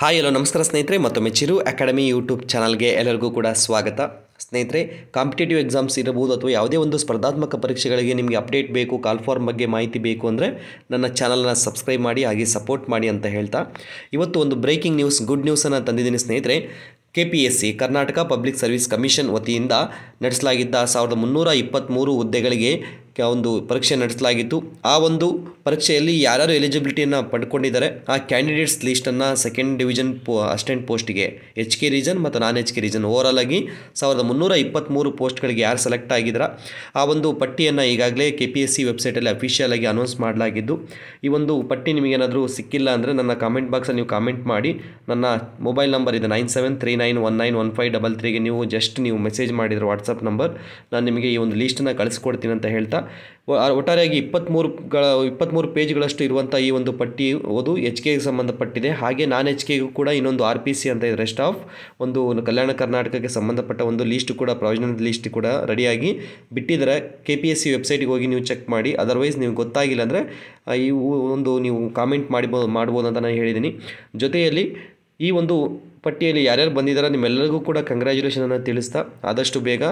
hi ಎಲ್ಲೋ ನಮಸ್ಕಾರ ಸ್ನೇಹಿತರೆ ಮತ್ತೊಮ್ಮೆ ಚಿರು ಅಕಾಡೆಮಿ ಯೂಟ್ಯೂಬ್ ಚಾನಲ್ಗೆ ಎಲ್ಲರಿಗೂ ಕೂಡ ಸ್ವಾಗತ ಸ್ನೇಹಿತರೆ ಕಾಂಪಿಟೇಟಿವ್ ಎಕ್ಸಾಮ್ಸ್ ಇರಬಹುದು ಅಥವಾ ಯಾವುದೇ ಒಂದು ಸ್ಪರ್ಧಾತ್ಮಕ ಪರೀಕ್ಷೆಗಳಿಗೆ ನಿಮಗೆ ಅಪ್ಡೇಟ್ ಬೇಕು ಕಾಲ್ ಫಾರ್ಮ್ ಬಗ್ಗೆ ಮಾಹಿತಿ ಬೇಕು ಅಂದರೆ ನನ್ನ ಚಾನಲನ್ನು ಸಬ್ಸ್ಕ್ರೈಬ್ ಮಾಡಿ ಹಾಗೆ ಸಪೋರ್ಟ್ ಮಾಡಿ ಅಂತ ಹೇಳ್ತಾ ಇವತ್ತು ಒಂದು ಬ್ರೇಕಿಂಗ್ ನ್ಯೂಸ್ ಗುಡ್ ನ್ಯೂಸನ್ನು ತಂದಿದ್ದೀನಿ ಸ್ನೇಹಿತರೆ K P S C Karnataka public service commission ವತಿಯಿಂದ ನಡೆಸಲಾಗಿದ್ದ ಸಾವಿರದ ಮುನ್ನೂರ ಇಪ್ಪತ್ತ್ಮೂರು ಹುದ್ದೆಗಳಿಗೆ ಒಂದು ಪರೀಕ್ಷೆ ನಡೆಸಲಾಗಿತ್ತು ಆ ಒಂದು ಪರೀಕ್ಷೆಯಲ್ಲಿ ಯಾರ್ಯಾರು ಎಲಿಜಿಬಿಲಿಟಿಯನ್ನು ಪಡ್ಕೊಂಡಿದ್ದಾರೆ ಆ ಕ್ಯಾಂಡಿಡೇಟ್ಸ್ ಲೀಸ್ಟನ್ನು ಸೆಕೆಂಡ್ ಡಿವಿಜನ್ ಪೋ ಅಸ್ಟೆಂಟ್ ಪೋಸ್ಟಿಗೆ ಎಚ್ ಕೆ ರೀಜನ್ ಮತ್ತು non H K region overall ಆಗಿ ಸಾವಿರದ ಮುನ್ನೂರ ಇಪ್ಪತ್ತ್ಮೂರು ಪೋಸ್ಟ್ಗಳಿಗೆ ಯಾರು ಸೆಲೆಕ್ಟ್ ಆಗಿದ್ದೀರಾ ಆ ಒಂದು ಪಟ್ಟಿಯನ್ನು ಈಗಾಗಲೇ ಕೆ ಪಿ ಎಸ್ ಸಿ ವೆಬ್ಸೈಟಲ್ಲಿ ಅಫಿಷಿಯಲಾಗಿ ಆಗಿ ಅನೌನ್ಸ್ ಮಾಡಲಾಗಿದ್ದು ಈ ಒಂದು ಪಟ್ಟಿ ನಿಮಗೇನಾದರೂ ಸಿಕ್ಕಿಲ್ಲ ಅಂದರೆ ನನ್ನ ಕಾಮೆಂಟ್ ಬಾಕ್ಸಲ್ಲಿ ನೀವು ಕಾಮೆಂಟ್ ಮಾಡಿ ನನ್ನ ಮೊಬೈಲ್ ನಂಬರ್ ಇದೆ nine seven three nine one nine one five double ತ್ರೀಗೆ ನೀವು ಜಸ್ಟ್ ನೀವು ಮೆಸೇಜ್ ಮಾಡಿದರೆ ವಾಟ್ಸಪ್ ನಂಬರ್ ನಾನು ನಿಮಗೆ ಈ ಒಂದು ಲೀಸ್ಟನ್ನು ಕಳಿಸ್ಕೊಡ್ತೀನಿ ಅಂತ ಹೇಳ್ತಾ ಒಟ್ಟಾರೆಯಾಗಿ ಇಪ್ಪತ್ತ್ಮೂರುಗಳ ಇಪ್ಪತ್ತ್ಮೂರು ಪೇಜ್ಗಳಷ್ಟು ಇರುವಂಥ ಈ ಒಂದು ಪಟ್ಟಿ ಓದು ಎಚ್ ಕೆಗೆ ಸಂಬಂಧಪಟ್ಟಿದೆ ಹಾಗೆ ನಾನ್ ಎಚ್ ಕೆಗೂ ಕೂಡ ಇನ್ನೊಂದು ಆರ್ ಪಿ ಸಿ ಅಂತ ಇದೆ ರೆಸ್ಟ್ ಆಫ್ ಒಂದು ಕಲ್ಯಾಣ ಕರ್ನಾಟಕಕ್ಕೆ ಸಂಬಂಧಪಟ್ಟ ಒಂದು ಲೀಸ್ಟ್ ಕೂಡ ಪ್ರಾವಿಷನಲ್ ಲೀಸ್ಟ್ ಕೂಡ ರೆಡಿಯಾಗಿ ಬಿಟ್ಟಿದ್ದಾರೆ ಕೆ ಪಿ ಎಸ್ ಸಿ ವೆಬ್ಸೈಟ್ಗೆ ಹೋಗಿ ನೀವು ಚೆಕ್ ಮಾಡಿ ಅದರ್ವೈಸ್ ನೀವು ಗೊತ್ತಾಗಿಲ್ಲ ಅಂದರೆ ಈ ಒಂದು ನೀವು ಕಾಮೆಂಟ್ ಮಾಡಿಬೋದು ಮಾಡ್ಬೋದು ಅಂತ ನಾನು ಹೇಳಿದ್ದೀನಿ ಜೊತೆಯಲ್ಲಿ ಈ ಒಂದು ಪಟ್ಟಿಯಲ್ಲಿ ಯಾರ್ಯಾರು ಬಂದಿದ್ದಾರೋ ನಿಮ್ಮೆಲ್ಲರಿಗೂ ಕೂಡ ಅನ್ನು ತಿಳಿಸ್ತಾ ಆದಷ್ಟು ಬೇಗ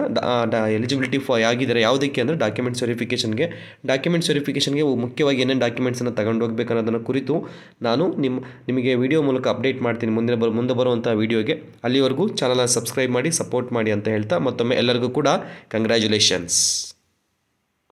ಎಲಿಜಿಬಿಲಿಟಿ ಫಾ ಆಗಿದ್ದಾರೆ ಯಾವುದಕ್ಕೆ ಅಂದರೆ ಡಾಕ್ಯುಮೆಂಟ್ ವೆರಿಫಿಕೇಷನ್ಗೆ ಡಾಕ್ಯುಮೆಂಟ್ಸ್ ವೆರಿಫಿಕೇಷನ್ಗೆ ಮುಖ್ಯವಾಗಿ ಏನೇನು ಡಾಕ್ಯುಮೆಂಟ್ಸನ್ನು ತಗೊಂಡು ಅನ್ನೋದನ್ನು ಕುರಿತು ನಾನು ನಿಮ್ಮ ನಿಮಗೆ ವಿಡಿಯೋ ಮೂಲಕ ಅಪ್ಡೇಟ್ ಮಾಡ್ತೀನಿ ಮುಂದಿನ ಬರೋ ಮುಂದೆ ಬರುವಂಥ ವೀಡಿಯೋಗೆ ಅಲ್ಲಿವರೆಗೂ ಚಾನಲನ್ನು ಸಬ್ಸ್ಕ್ರೈಬ್ ಮಾಡಿ ಸಪೋರ್ಟ್ ಮಾಡಿ ಅಂತ ಹೇಳ್ತಾ ಮತ್ತೊಮ್ಮೆ ಎಲ್ಲರಿಗೂ ಕೂಡ ಕಂಗ್ರ್ಯಾಚುಲೇಷನ್ಸ್